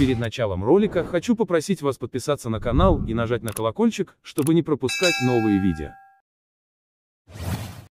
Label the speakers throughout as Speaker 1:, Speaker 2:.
Speaker 1: перед началом ролика хочу попросить вас подписаться на канал и нажать на колокольчик, чтобы не пропускать новые видео.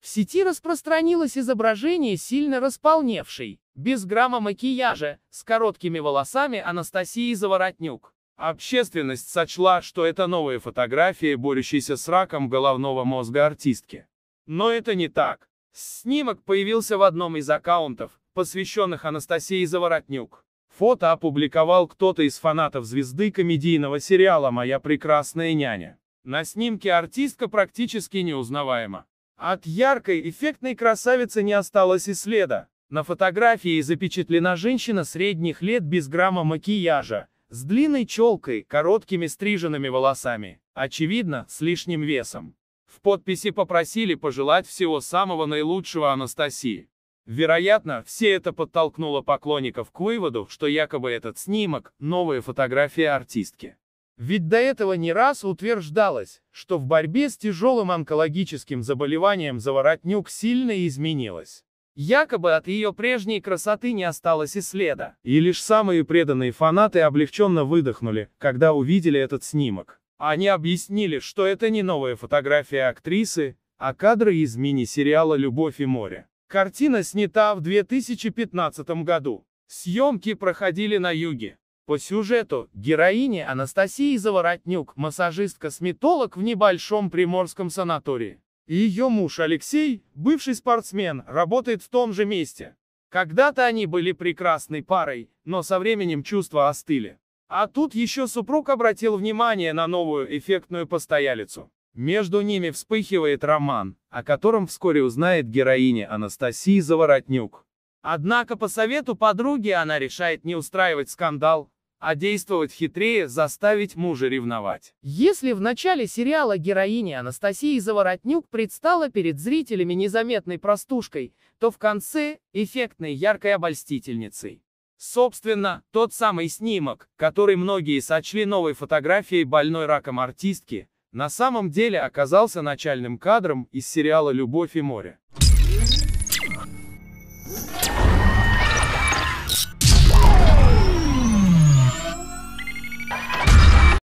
Speaker 1: В сети распространилось изображение сильно располневшей, без грамма макияжа, с короткими волосами Анастасии Заворотнюк. Общественность сочла, что это новые фотографии, борющейся с раком головного мозга артистки. Но это не так. Снимок появился в одном из аккаунтов, посвященных Анастасии Заворотнюк. Фото опубликовал кто-то из фанатов звезды комедийного сериала «Моя прекрасная няня». На снимке артистка практически неузнаваема. От яркой, эффектной красавицы не осталось и следа. На фотографии запечатлена женщина средних лет без грамма макияжа, с длинной челкой, короткими стриженными волосами, очевидно, с лишним весом. В подписи попросили пожелать всего самого наилучшего Анастасии. Вероятно, все это подтолкнуло поклонников к выводу, что якобы этот снимок – новая фотография артистки. Ведь до этого не раз утверждалось, что в борьбе с тяжелым онкологическим заболеванием Заворотнюк сильно изменилась. Якобы от ее прежней красоты не осталось и следа. И лишь самые преданные фанаты облегченно выдохнули, когда увидели этот снимок. Они объяснили, что это не новая фотография актрисы, а кадры из мини-сериала «Любовь и море». Картина снята в 2015 году. Съемки проходили на юге. По сюжету, героиня Анастасия Заворотнюк, массажист-косметолог в небольшом приморском санатории. Ее муж Алексей, бывший спортсмен, работает в том же месте. Когда-то они были прекрасной парой, но со временем чувства остыли. А тут еще супруг обратил внимание на новую эффектную постоялицу. Между ними вспыхивает роман, о котором вскоре узнает героиня Анастасии Заворотнюк. Однако по совету подруги она решает не устраивать скандал, а действовать хитрее, заставить мужа ревновать. Если в начале сериала героиня Анастасии Заворотнюк предстала перед зрителями незаметной простушкой, то в конце – эффектной яркой обольстительницей. Собственно, тот самый снимок, который многие сочли новой фотографией больной раком артистки, на самом деле оказался начальным кадром из сериала «Любовь и море».